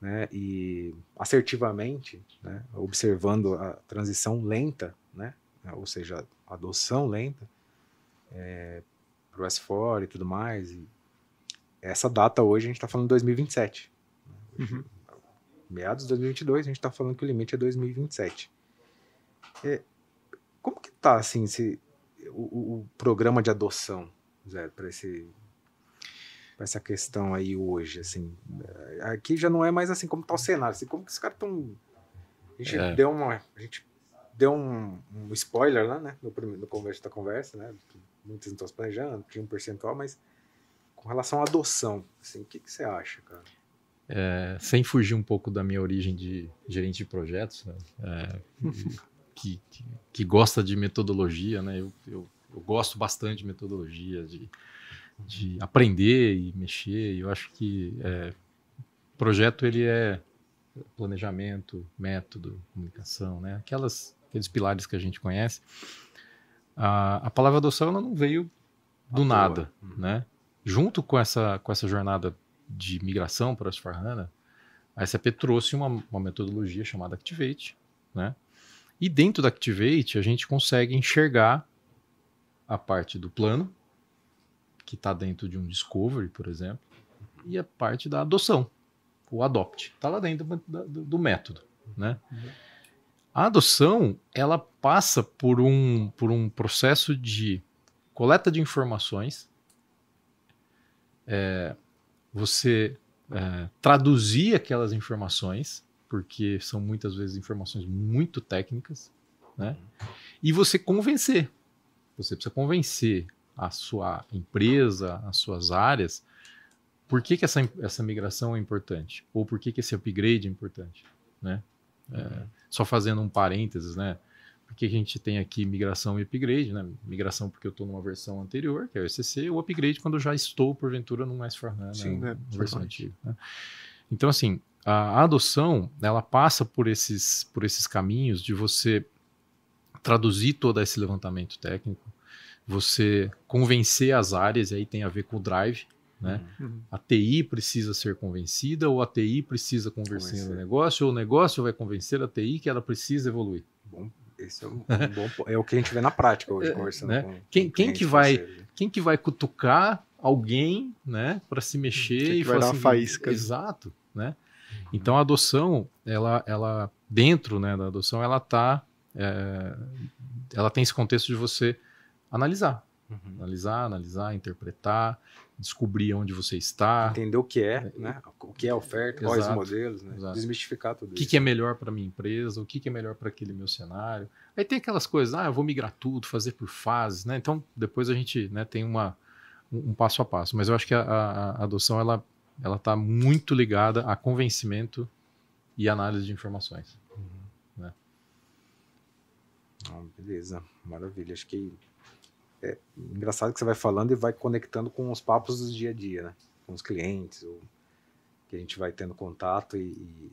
né, e assertivamente, né, observando a transição lenta, né, ou seja, a adoção lenta é, para o S4 e tudo mais, e essa data hoje a gente está falando 2027, né, Uhum meados de 2022, a gente está falando que o limite é 2027. É, como que tá assim esse, o, o programa de adoção, Zé, para esse essa questão aí hoje, assim, aqui já não é mais assim como está o cenário, assim, como que os caras tão a gente é. deu uma a gente deu um, um spoiler lá, né, né, no primeiro no começo da conversa, né, muitos não estão planejando, tinha um percentual, mas com relação à adoção, assim, o que, que você acha, cara? É, sem fugir um pouco da minha origem de gerente de projetos, né? é, que, que, que, gosta de metodologia, né? Eu, eu, eu gosto bastante de metodologia, de, de, aprender e mexer. E eu acho que é, projeto ele é planejamento, método, comunicação, né? Aquelas, aqueles pilares que a gente conhece. A, a palavra adoção ela não veio do a nada, boa. Uhum. né? Junto com essa, com essa jornada de migração para o S4HANA, a SAP trouxe uma, uma metodologia chamada Activate, né? E dentro da Activate, a gente consegue enxergar a parte do plano, que está dentro de um Discovery, por exemplo, e a parte da adoção, o Adopt. Está lá dentro do, do, do método. Né? Uhum. A adoção, ela passa por um, por um processo de coleta de informações, é, você é, traduzir aquelas informações, porque são muitas vezes informações muito técnicas, né? E você convencer. Você precisa convencer a sua empresa, as suas áreas, por que, que essa, essa migração é importante? Ou por que, que esse upgrade é importante? Né? É, Só fazendo um parênteses, né? Porque a gente tem aqui migração e upgrade, né? Migração porque eu estou numa versão anterior, que é o ECC, ou upgrade quando eu já estou, porventura, num s 4 né? Sim, né? versão antiga. Né? Então, assim, a adoção, ela passa por esses, por esses caminhos de você traduzir todo esse levantamento técnico, você convencer as áreas, e aí tem a ver com o drive, né? Uhum. uhum. A TI precisa ser convencida, ou a TI precisa convencer, convencer o negócio, ou o negócio vai convencer a TI que ela precisa evoluir. Bom esse é um, bom, é o que a gente vê na prática hoje é, conversando. Né? Com, quem, com quem que vai, parceiro. quem que vai cutucar alguém, né, para se mexer quem e que vai assim, uma faísca. Exato, né? Uhum. Então a adoção, ela, ela dentro, né, da adoção, ela tá, é, ela tem esse contexto de você analisar, uhum. analisar, analisar, interpretar, descobrir onde você está. Entender o que é, é né? O que é a oferta, exato, quais modelos, né? Exato. Desmistificar tudo o que isso. O que é melhor para minha empresa, o que é melhor para aquele meu cenário. Aí tem aquelas coisas, ah, eu vou migrar tudo, fazer por fases, né? Então, depois a gente né, tem uma, um passo a passo. Mas eu acho que a, a adoção, ela ela está muito ligada a convencimento e análise de informações. Uhum. Né? Ah, beleza, maravilha. Acho que é engraçado que você vai falando e vai conectando com os papos do dia a dia, né? Com os clientes, ou, que a gente vai tendo contato e, e,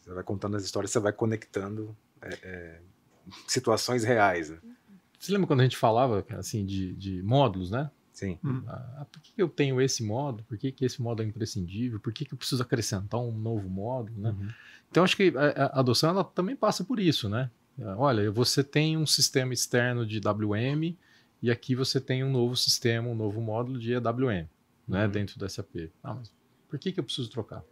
você vai contando as histórias, você vai conectando é, é, situações reais, né? Você lembra quando a gente falava, assim, de, de módulos, né? Sim. Hum. Ah, ah por que eu tenho esse módulo? Por que, que esse módulo é imprescindível? Por que, que eu preciso acrescentar um novo módulo? Né? Uhum. Então, acho que a, a, adoção ela também passa por isso, né? Ah, olha, você tem um sistema externo de WM e aqui você tem um novo sistema, um novo módulo de AWM né, uhum. dentro do SAP. Ah, mas por que, que eu preciso trocar?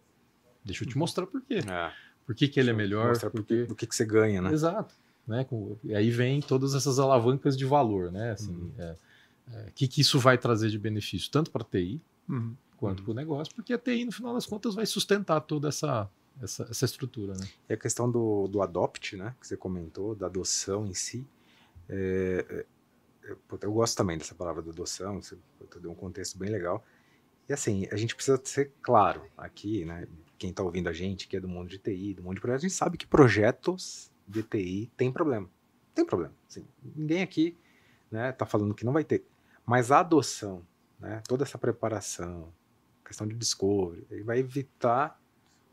Deixa eu te uhum. mostrar por quê. É. Por que, que ele é melhor? Mostrar porque... por que, que você ganha, né? Exato. Né? Com... e aí vem todas essas alavancas de valor, né? Assim, uhum. é, é, que, que isso vai trazer de benefício, tanto para a TI uhum. quanto uhum. para o negócio, porque a TI, no final das contas, vai sustentar toda essa, essa, essa estrutura. Né? E a questão do, do adopt, né? Que você comentou, da adoção em si. É, é eu, eu gosto também dessa palavra da adoção, você deu um contexto bem legal. E assim, a gente precisa ser claro aqui, né? Quem está ouvindo a gente, que é do mundo de TI, do mundo de projetos, a gente sabe que projetos de TI tem problema. Tem problema. Assim, ninguém aqui né, tá falando que não vai ter. Mas a adoção, né, toda essa preparação, questão de discovery, ele vai evitar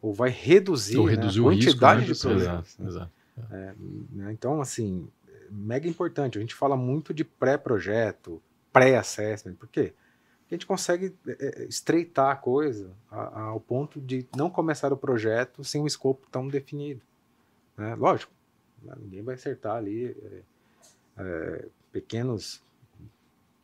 ou vai reduzir, reduzir né, a quantidade risco, né, de problemas. Exato, né. exato. É. é, né, então, assim, mega importante. A gente fala muito de pré-projeto, pré-assessment. Por quê? Porque a gente consegue é, é, estreitar a coisa ao ponto de não começar o projeto sem um escopo tão definido. Né? Lógico, né, ninguém vai acertar ali é, é, pequenos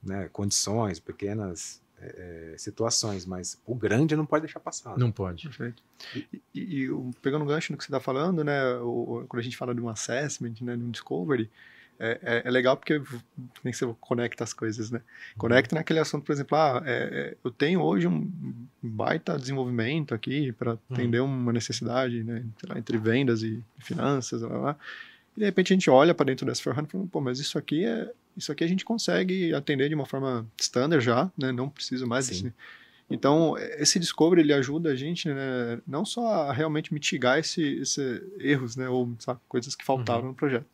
né, condições, pequenas é, é situações, mas o grande não pode deixar passar. Né? Não pode. Perfeito. E, e, e pegando um gancho no que você está falando, né, o, quando a gente fala de um assessment, né, de um discovery, é, é, é, legal porque nem se conecta as coisas, né? Conecta naquele assunto, por exemplo, ah, é, é eu tenho hoje um baita desenvolvimento aqui para uhum. atender uhum. uma necessidade, né? Lá, entre vendas e finanças, lá, lá. E de repente a gente olha para dentro dessa ferramenta e fala, pô, mas isso aqui é isso aqui a gente consegue atender de uma forma standard já, né? Não preciso mais Sim. desse. Então, esse discovery ele ajuda a gente, né, não só a realmente mitigar esses esse erros, né, ou sabe, coisas que faltaram uhum. no projeto,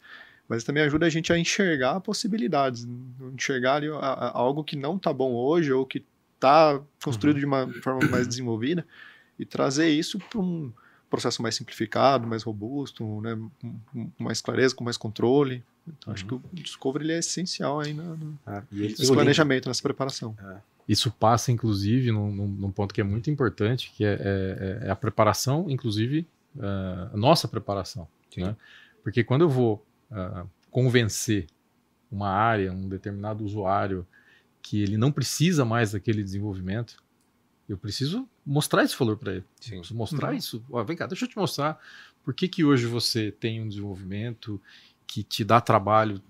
mas também ajuda a gente a enxergar possibilidades, enxergar ali, a, a, algo que não está bom hoje ou que está construído uhum. de uma forma mais desenvolvida e trazer isso para um processo mais simplificado, mais robusto, né, com mais clareza, com mais controle. Então, uhum. acho que uhum. o Discovery é essencial aí no, ah, planejamento, nessa preparação. Ah. Isso passa, inclusive, num, num, ponto que é muito importante, que é, é, é, é a preparação, inclusive, ah, a nossa preparação. Né? Porque quando eu vou convencer uma área, um determinado usuário, que ele não precisa mais daquele desenvolvimento, eu preciso mostrar esse valor para ele. Sim. Preciso mostrar uhum. isso. Ó, vem cá, deixa eu te mostrar por que, que hoje você tem um desenvolvimento que te dá trabalho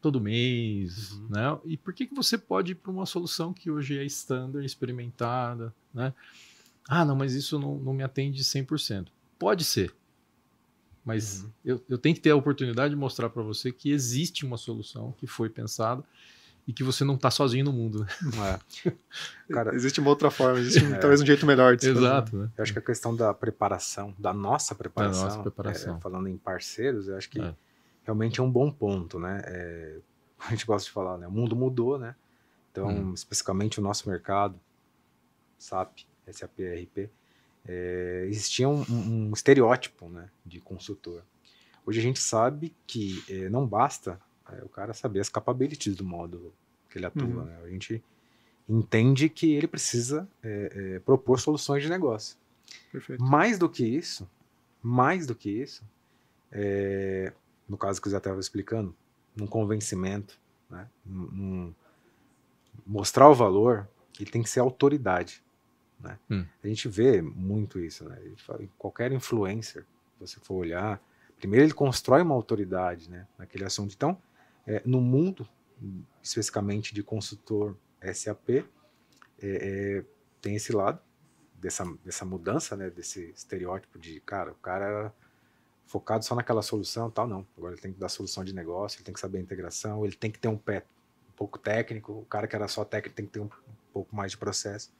todo mês, uhum. né? E por que, que você pode ir para uma solução que hoje é standard, experimentada, né? Ah, não, mas isso não, não me atende 100%. Pode ser, mas uhum. eu, eu tenho que ter a oportunidade de mostrar para você que existe uma solução que foi pensada e que você não está sozinho no mundo. Né? É. Cara, existe uma outra forma, existe é. talvez um jeito melhor de Exato. Né? Eu acho que a questão da preparação, da nossa preparação, da nossa é, preparação. É, falando em parceiros, eu acho que é. realmente é um bom ponto, né? É, a gente gosta de falar, né? O mundo mudou, né? Então, hum. especificamente o nosso mercado, SAP, SAP, RP, é, existia um, um, estereótipo né, de consultor. Hoje a gente sabe que é, não basta é, o cara saber as capabilities do módulo que ele atua. Uhum. Né? A gente entende que ele precisa é, é, propor soluções de negócio. Perfeito. Mais do que isso, mais do que isso, é, no caso que eu já estava explicando, num convencimento, né, mostrar o valor, ele tem que ser autoridade. Né? Hum. A gente vê muito isso, né? qualquer influencer, você for olhar, primeiro ele constrói uma autoridade né, naquele assunto. Então, é, no mundo, especificamente de consultor SAP, é, é, tem esse lado dessa, dessa mudança, né, desse estereótipo de, cara, o cara era focado só naquela solução tal, não. Agora ele tem que dar solução de negócio, ele tem que saber a integração, ele tem que ter um pé um pouco técnico, o cara que era só técnico tem que ter um pouco mais de processo.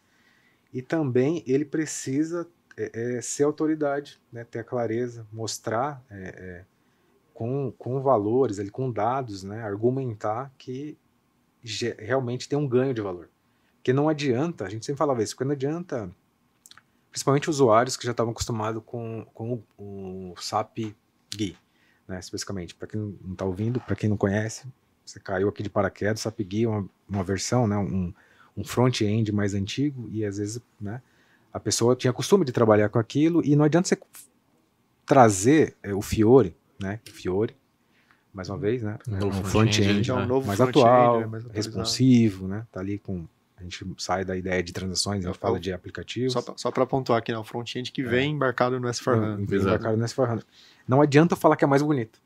E também ele precisa é, é, ser autoridade, né? ter a clareza, mostrar é, é com, com valores, ele, com dados, né? argumentar que realmente tem um ganho de valor. Porque não adianta, a gente sempre falava isso, porque não adianta, principalmente usuários que já estavam acostumados com, com o, o SAP GUI, né? especificamente. Para quem não está ouvindo, para quem não conhece, você caiu aqui de paraquedas, SAP GUI é uma, uma versão, né? um, um front-end mais antigo e às vezes né, a pessoa tinha costume de trabalhar com aquilo e não adianta você trazer é, o Fiore, né? Fiore, mais uma vez, né? Um front-end é um né. é mais atual, né, mais responsivo, né? Tá ali com a gente sai da ideia de transações, eu é, falo de aplicativos. Só para pontuar aqui, né? O front-end que é. vem é. embarcado no S4HANA. Embarcado no S4HANA. Não adianta falar que é mais bonito.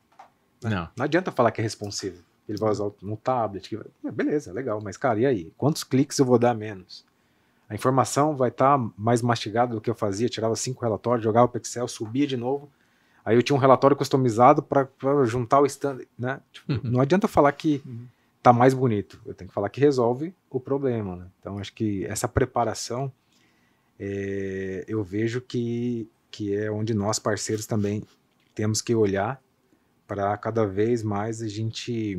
Né? Não. Não adianta falar que é responsivo ele vai usar no tablet. Que... É, beleza, legal, mas cara, e aí? Quantos cliques eu vou dar menos? A informação vai estar tá mais mastigada do que eu fazia, tirava cinco relatórios, jogava para Excel, subia de novo. Aí eu tinha um relatório customizado para juntar o standard, né? Tipo, uhum. Não adianta falar que uhum. tá mais bonito, eu tenho que falar que resolve o problema, né? Então acho que essa preparação é, eu vejo que, que é onde nós parceiros também temos que olhar para cada vez mais a gente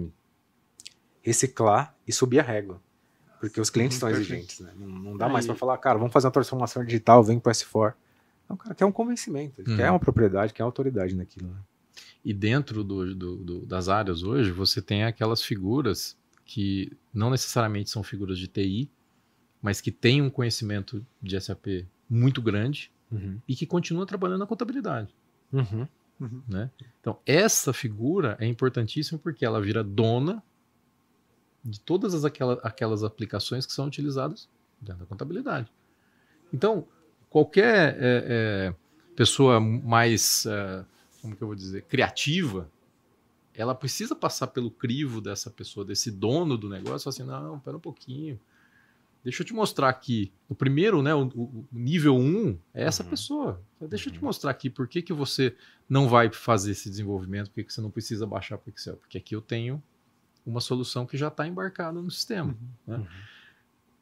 reciclar e subir a régua. Porque os clientes uhum, estão exigentes, né? Não, não dá mais para falar, cara, vamos fazer uma transformação digital, vem para o S4. Não, o cara quer um convencimento, ele hum. quer uhum. uma propriedade, quer autoridade naquilo. Né? E dentro do, do, do, das áreas hoje, você tem aquelas figuras que não necessariamente são figuras de TI, mas que têm um conhecimento de SAP muito grande uhum. e que continuam trabalhando na contabilidade. Uhum. Uhum. Né? Então, essa figura é importantíssima porque ela vira dona de todas as, aquelas aplicações que são utilizadas dentro da contabilidade. Então, qualquer é, é, pessoa mais, é, como que eu vou dizer, criativa, ela precisa passar pelo crivo dessa pessoa, desse dono do negócio, assim, não, pera um pouquinho, deixa eu te mostrar aqui. O primeiro, né, o, o nível 1 um é essa uhum. pessoa. Deixa eu te uhum. mostrar aqui por que, que você não vai fazer esse desenvolvimento, por que, que você não precisa baixar para o Excel, porque aqui eu tenho uma solução que já está embarcada no sistema. Uhum. Né? Uhum.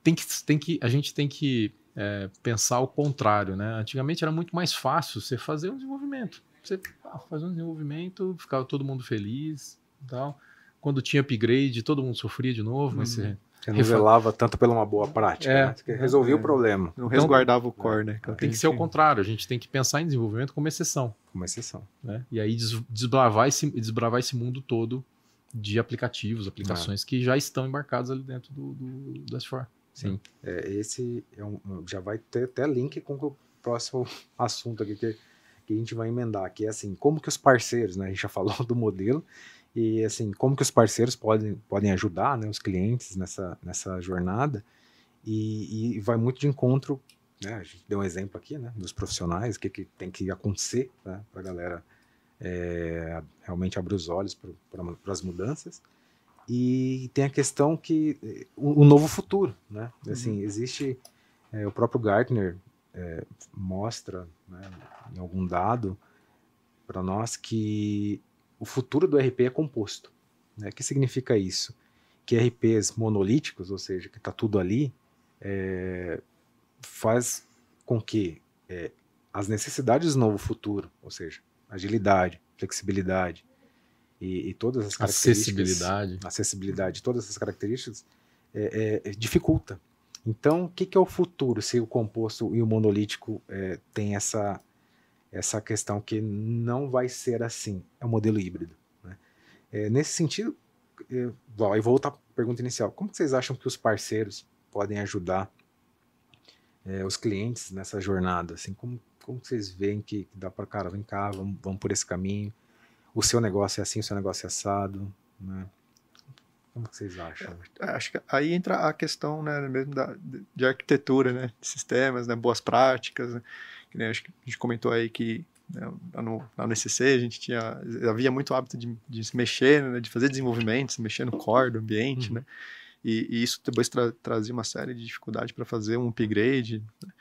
Tem que, tem que, a gente tem que é, pensar o contrário. Né? Antigamente era muito mais fácil você fazer um desenvolvimento. Você ah, um desenvolvimento, ficava todo mundo feliz tal. Quando tinha upgrade, todo mundo sofria de novo, mas uhum. você você tanto pela uma boa prática, é, né? né? resolvia é. Então, né? Né? é, o problema. Não resguardava então, o core, né? Tem que ser o contrário, a gente tem que pensar em desenvolvimento como exceção. Como exceção. Né? E aí desbravar esse, desbravar esse mundo todo de aplicativos, aplicações ah. que já estão embarcados ali dentro do, do, do S4. Sim. É, é, esse é um, já vai ter até link com o próximo assunto aqui que, que a gente vai emendar, que é assim, como que os parceiros, né? A gente já falou do modelo, e assim, como que os parceiros podem, podem ajudar né, os clientes nessa, nessa jornada, e, e vai muito de encontro, né? A gente deu um exemplo aqui, né? Dos profissionais, o que, que tem que acontecer né, para a galera é, realmente abre os olhos para as mudanças. E tem a questão que o, o novo futuro, né? Uhum. Assim, uhum. existe é, o próprio Gartner é, mostra né, em algum dado para nós que o futuro do RP é composto. Né? O que significa isso? Que RPs monolíticos, ou seja, que está tudo ali, é, faz com que é, as necessidades do novo futuro, ou seja, agilidade, flexibilidade e, e todas as características. Acessibilidade. Acessibilidade, todas essas características é, é, é, dificulta. Então, o que, que, é o futuro se o composto e o monolítico é, tem essa, essa questão que não vai ser assim? É o um modelo híbrido. Né? É, nesse sentido, é, bom, aí voltar à pergunta inicial: como vocês acham que os parceiros podem ajudar é, os clientes nessa jornada? Assim, como, como vocês veem que, que dá para, cara, vem cá, vamos, vamos por esse caminho. O seu negócio é assim, o seu negócio é assado, né? Como vocês acham? É, acho que aí entra a questão, né, mesmo da, de arquitetura, né, de sistemas, né, boas práticas, né, que, né, acho que a gente comentou aí que né, no, na a gente tinha, havia muito hábito de, de se mexer, né, de fazer desenvolvimento, se mexer no core do ambiente, uhum. né, e, e, isso depois tra, trazia uma série de dificuldades para fazer um upgrade, né,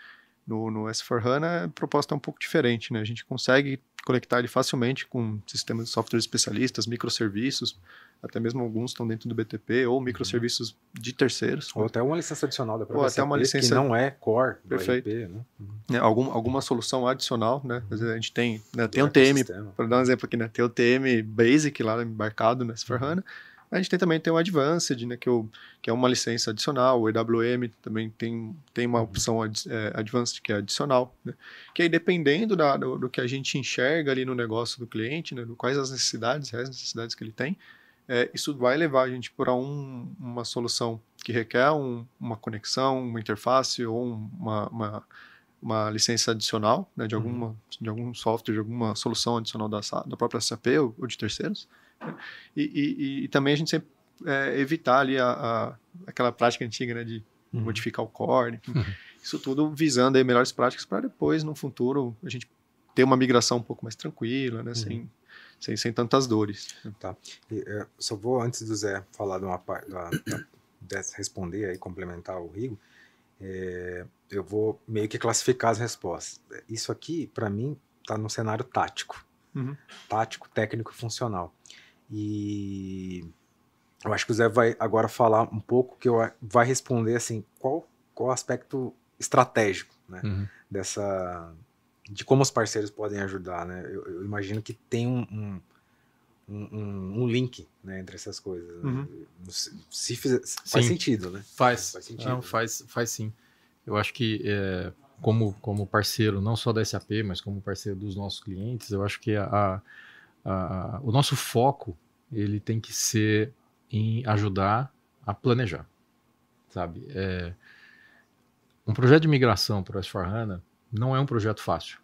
no, no S4HANA, a proposta é um pouco diferente, né? A gente consegue conectar ele facilmente com sistemas de software especialistas, microserviços, até mesmo alguns estão dentro do BTP, ou uhum. microserviços de terceiros. Ou até uma licença adicional da própria ou até uma licença que não é core Perfeito. IP, né? Uhum. É, algum, alguma solução adicional, né? Uhum. A gente tem, né, tem o TM, para dar um exemplo aqui, né? Tem o TM Basic lá embarcado no S4HANA, uhum a gente tem também tem o Advanced, né, que, eu, é que é uma licença adicional, o EWM também tem, tem uma opção ad, é, Advanced, que é adicional, né, que aí dependendo da, do, do, que a gente enxerga ali no negócio do cliente, né, quais as necessidades, as necessidades que ele tem, é, isso vai levar a gente para um, uma solução que requer um, uma conexão, uma interface ou uma, uma, uma licença adicional né, de, uhum. alguma, uhum. de algum software, de alguma solução adicional da, da própria SAP ou, ou de terceiros. E, e, e também a gente sempre é, evitar ali a, a, aquela prática antiga, né, de uhum. modificar o core, enfim. Uhum. Isso tudo visando aí melhores práticas para depois, no futuro, a gente ter uma migração um pouco mais tranquila, né, uhum. sem, sem, sem tantas dores. Tá. E, é, só vou, antes do Zé falar de uma parte, responder aí, complementar o Rigo, é, eu vou meio que classificar as respostas. Isso aqui, para mim, está no cenário tático. Uhum. Tático, técnico e funcional. E eu acho que o Zé vai agora falar um pouco, que eu, vai responder assim, qual, qual aspecto estratégico né, uhum. dessa de como os parceiros podem ajudar. Né? Eu, eu imagino que tem um, um um, um, link né, entre essas coisas. Né? Uhum. Se, se fizer, faz sentido, né? Faz. Faz, sentido, não, né? faz, faz sim. Eu acho que é, como, como parceiro, não só da SAP, mas como parceiro dos nossos clientes, eu acho que a, o nosso foco ele tem que ser em ajudar a planejar, sabe? É, um projeto de migração para o S4HANA não é um projeto fácil.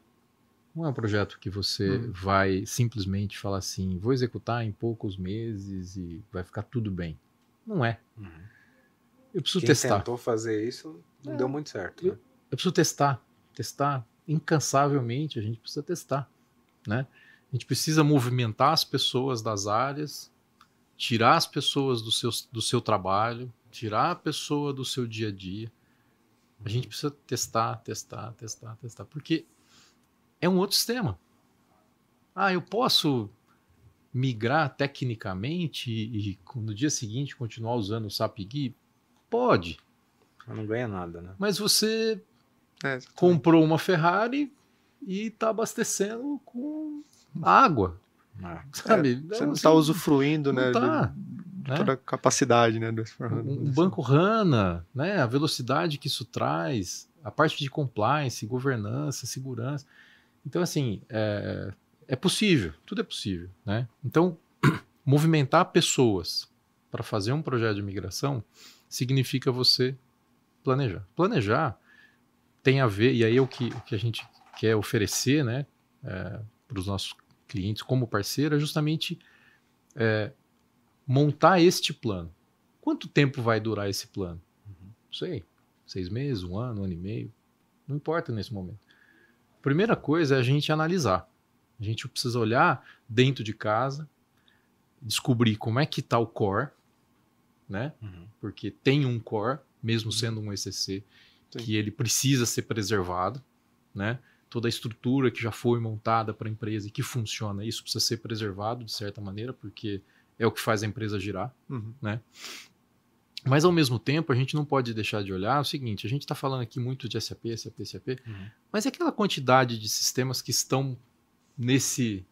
Não é um projeto que você hum. vai simplesmente falar assim, vou executar em poucos meses e vai ficar tudo bem. Não é. Hum. Eu preciso Quem testar. tentou fazer isso não é. deu muito certo. Eu, eu né? preciso testar, testar incansavelmente. A gente precisa testar, né? A gente precisa movimentar as pessoas das áreas, tirar as pessoas do seu, do seu trabalho, tirar a pessoa do seu dia a dia. A gente precisa testar, testar, testar, testar, porque é um outro sistema. Ah, eu posso migrar tecnicamente e, e no dia seguinte continuar usando o SAP Gui? Pode. Não ganha nada, né? Mas você é, comprou uma Ferrari e está abastecendo com água. É. sabe? É, você não está assim, usufruindo, não né? Tá, de, né? toda a capacidade, né? Do um, um né, banco assim. rana, né? A velocidade que isso traz, a parte de compliance, governança, segurança. Então, assim, é, é possível, tudo é possível, né? Então, movimentar pessoas para fazer um projeto de migração significa você planejar. Planejar tem a ver, e aí é o que, o que a gente quer oferecer, né? É, para os nossos clientes como parceiro é justamente é, montar este plano. Quanto tempo vai durar esse plano? Não sei. Seis meses, um ano, um ano e meio. Não importa nesse momento. A primeira coisa é a gente analisar. A gente precisa olhar dentro de casa, descobrir como é que está o core, né? Uhum. Porque tem um core, mesmo uhum. sendo um ECC, Sim. que ele precisa ser preservado, né? toda a estrutura que já foi montada para a empresa e que funciona, isso precisa ser preservado de certa maneira, porque é o que faz a empresa girar, uhum. né? Mas ao mesmo tempo, a gente não pode deixar de olhar o seguinte: a gente está falando aqui muito de SAP, SAP, SAP, uhum. mas é aquela quantidade de sistemas que estão nesse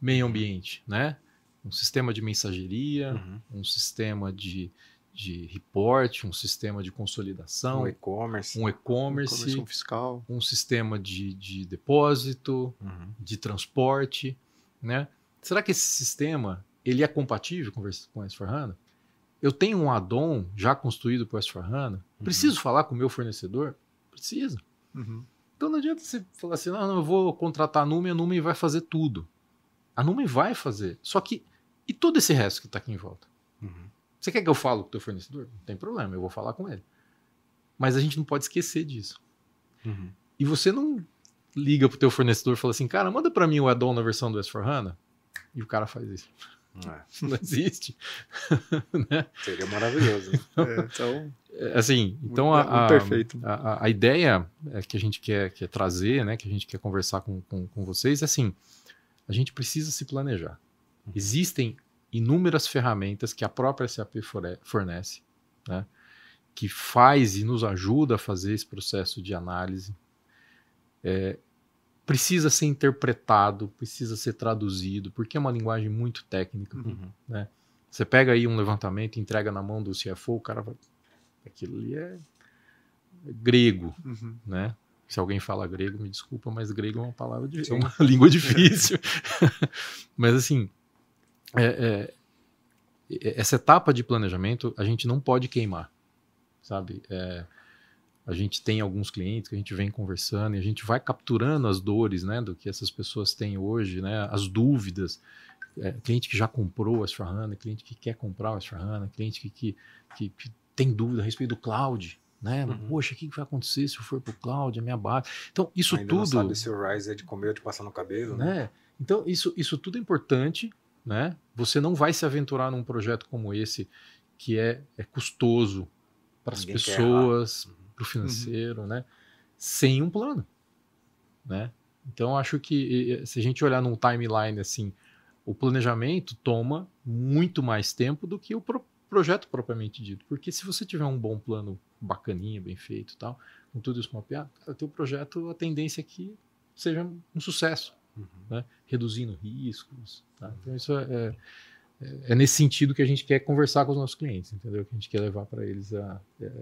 meio ambiente, né? Um sistema de mensageria, uhum. um sistema de de report, um sistema de consolidação, um e-commerce, um, e-commerce, um fiscal, um sistema de, de depósito, uhum. de transporte, né? Será que esse sistema ele é compatível com, o a S4HANA? Eu tenho um add-on já construído para o S4HANA? Uhum. Preciso uhum. falar com o meu fornecedor? Precisa. Uhum. Então não adianta você falar assim, não, não, eu vou contratar a Numi, a Numi vai fazer tudo. A Numi vai fazer. Só que, e todo esse resto que está aqui em volta? Você quer que eu fale com o teu fornecedor? Não tem problema, eu vou falar com ele. Mas a gente não pode esquecer disso. Uhum. E você não liga pro teu fornecedor e fala assim, cara, manda para mim o add-on na versão do S4HANA. E o cara faz isso. É. Não existe. né? Seria maravilhoso. Então, é, então, é, assim, então muito, a, muito a, a, a, ideia é, que a gente quer, quer trazer, né, que a gente quer conversar com, com, com vocês, é assim, a gente precisa se planejar. Uhum. Existem inúmeras ferramentas que a própria SAP fornece, né, que faz e nos ajuda a fazer esse processo de análise, é, precisa ser interpretado, precisa ser traduzido, porque é uma linguagem muito técnica. Uhum. Né? Você pega aí um levantamento, entrega na mão do CFO, o cara vai. Aquilo ali é, é grego, uhum. né? Se alguém fala grego, me desculpa, mas grego é uma palavra é de, é uma língua é. difícil. mas assim, é, é, é, essa etapa de planejamento a gente não pode queimar, sabe? É, a gente tem alguns clientes que a gente vem conversando e a gente vai capturando as dores, né, do que essas pessoas têm hoje, né, as dúvidas. É, cliente que já comprou a s cliente que quer comprar o s cliente que, que, que, que, tem dúvida a respeito do cloud, né? Uhum. Poxa, o que vai acontecer se eu for para o cloud, a minha base? Então, isso Ainda tudo... Não sabe se o Rise é de comer ou de passar no cabelo, né? né? Então, isso, isso tudo é importante né? Você não vai se aventurar num projeto como esse que é, é custoso para as pessoas, uhum. para o financeiro, uhum. né? Sem um plano, né? Então acho que se a gente olhar num timeline assim, o planejamento toma muito mais tempo do que o pro projeto propriamente dito, porque se você tiver um bom plano bacaninha, bem feito, tal, com tudo isso mapeado, o teu projeto a tendência é que seja um sucesso uhum. né? reduzindo riscos. Tá? Uhum. Então, isso é, é, é, é, nesse sentido que a gente quer conversar com os nossos clientes, entendeu? Que a gente quer levar para eles a, é,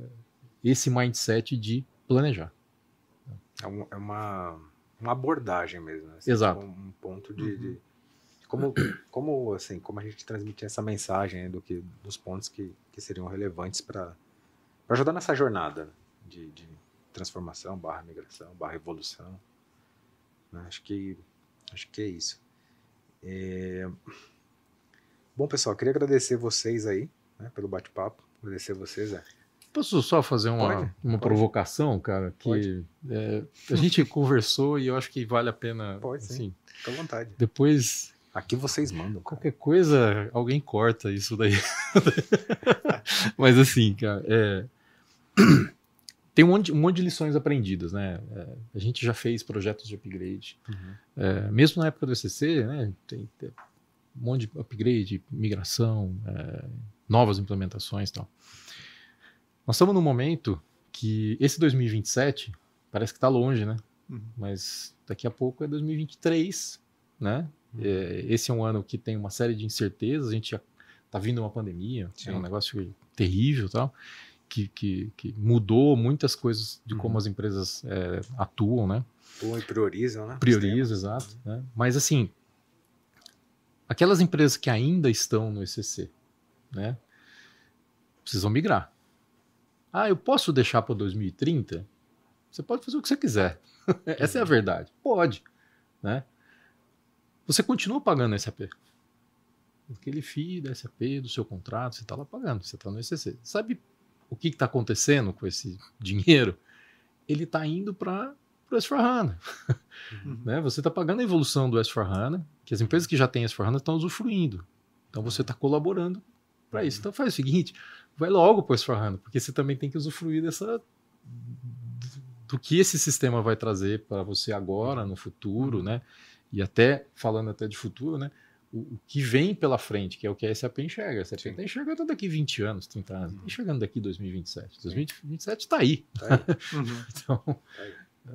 esse mindset de planejar. É, é uma, uma abordagem mesmo. Né? Assim, Exato. Um, tipo um, ponto de, uhum. de como, como assim como a gente transmitir essa mensagem do que dos pontos que, que seriam relevantes para ajudar nessa jornada né? de, de transformação barra migração barra evolução né? acho que Acho que é isso. É... Bom, pessoal, queria agradecer vocês aí né, pelo bate-papo. Agradecer vocês, é. Posso só fazer uma, Pode? uma Pode. provocação, cara? Que é, a gente conversou e eu acho que vale a pena. Pode, assim, sim. Fica à vontade. Depois. Aqui vocês mandam. Qualquer coisa, alguém corta isso daí. Mas assim, cara, é tem um monte, um monte de lições aprendidas, né? É, a gente já fez projetos de upgrade. Uhum. É, mesmo na época do ECC, né? Tem, tem um monte de upgrade, migração, é, novas implementações e tal. Nós estamos num momento que esse 2027 parece que está longe, né? Uhum. Mas daqui a pouco é 2023, né? Uhum. É, esse é um ano que tem uma série de incertezas, a gente já tá vindo uma pandemia, Sim. é um negócio terrível e tal que, que, que mudou muitas coisas de uhum. como as empresas é, atuam, né? Ou priorizam, né? Priorizam, exato. Né? Mas assim, aquelas empresas que ainda estão no ECC, né? Precisam migrar. Ah, eu posso deixar para 2030? Você pode fazer o que você quiser. Essa é a verdade. Pode, né? Você continua pagando SAP. Aquele FII da SAP, do seu contrato, você está lá pagando, você está no ECC. Sabe o que está acontecendo com esse dinheiro, ele está indo para o S4HANA. Uhum. né? Você está pagando a evolução do S4HANA, que as empresas que já têm S4HANA estão usufruindo. Então você está colaborando para isso. Então faz o seguinte, vai logo para o S4HANA, porque você também tem que usufruir dessa do que esse sistema vai trazer para você agora, no futuro, uhum. né? E até falando até de futuro, né? o, que vem pela frente, que é o que a SAP enxerga. A SAP está enxergando daqui 20 anos, 30 anos, está uhum. enxergando daqui 2027. 2027 está aí. Tá aí. Uhum. então, tá aí. É,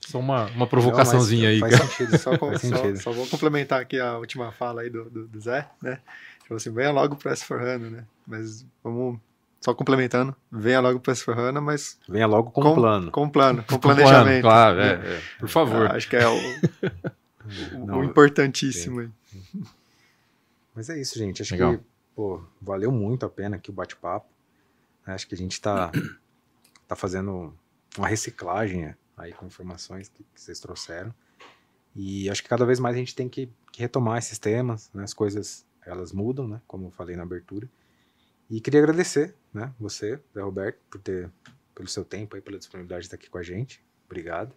só uma, uma provocaçãozinha Não, aí. Faz sentido. Só, faz só, só, vou complementar aqui a última fala aí do, do, do Zé, né? Tipo assim, venha logo para S4 né? Mas vamos só complementando, venha logo para S4 mas... Venha logo com, com plano. Com plano, com, com planejamento. Plano, claro, é, é, é Por favor. Ah, acho que é o, o, Não, o importantíssimo aí. Mas é isso, gente. Acho Legal. que pô, valeu muito a pena aqui o bate-papo. Acho que a gente está tá fazendo uma reciclagem é, aí com informações que, que, vocês trouxeram. E acho que cada vez mais a gente tem que, que retomar esses temas, né? As coisas, elas mudam, né? Como eu falei na abertura. E queria agradecer, né? Você, Zé Roberto, por ter, pelo seu tempo aí, pela disponibilidade de estar aqui com a gente. Obrigado.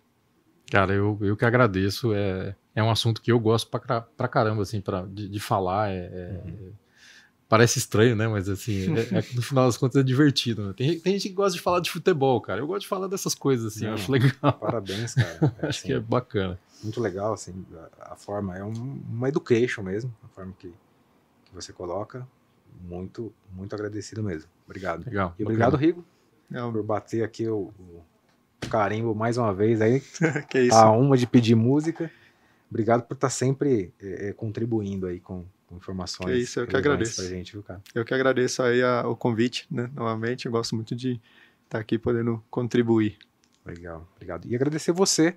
Cara, eu, eu que agradeço. É, é um assunto que eu gosto pra, pra caramba, assim, pra, de, de falar. É, é, uhum. Parece estranho, né? Mas assim, é, é, no final das contas é divertido. Né? Tem, tem gente que gosta de falar de futebol, cara. Eu gosto de falar dessas coisas, assim, Não, eu acho legal. Parabéns, cara. É, acho assim, que é bacana. Muito legal, assim, a, a forma. É um, uma education mesmo, a forma que, que você coloca. Muito, muito agradecido mesmo. Obrigado. Legal. E obrigado, Rigo, Não. por bater aqui o carimbo mais uma vez aí. que isso. Tá a uma de pedir música. Obrigado por estar tá sempre é, é, contribuindo aí com, com informações. Que isso, eu que agradeço. Gente, viu, eu que agradeço aí a, o convite, né? Novamente, eu gosto muito de estar tá aqui podendo contribuir. Legal, obrigado. E agradecer você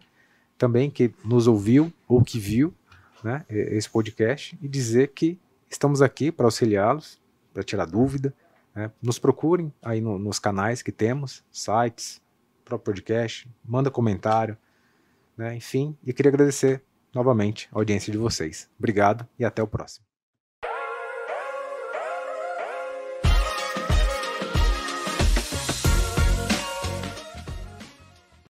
também que nos ouviu ou que viu né, esse podcast e dizer que estamos aqui para auxiliá-los, para tirar dúvida. Né? Nos procurem aí no, nos canais que temos, sites, próprio podcast, manda comentário, né? enfim. E queria agradecer novamente a audiência de vocês. Obrigado e até o próximo.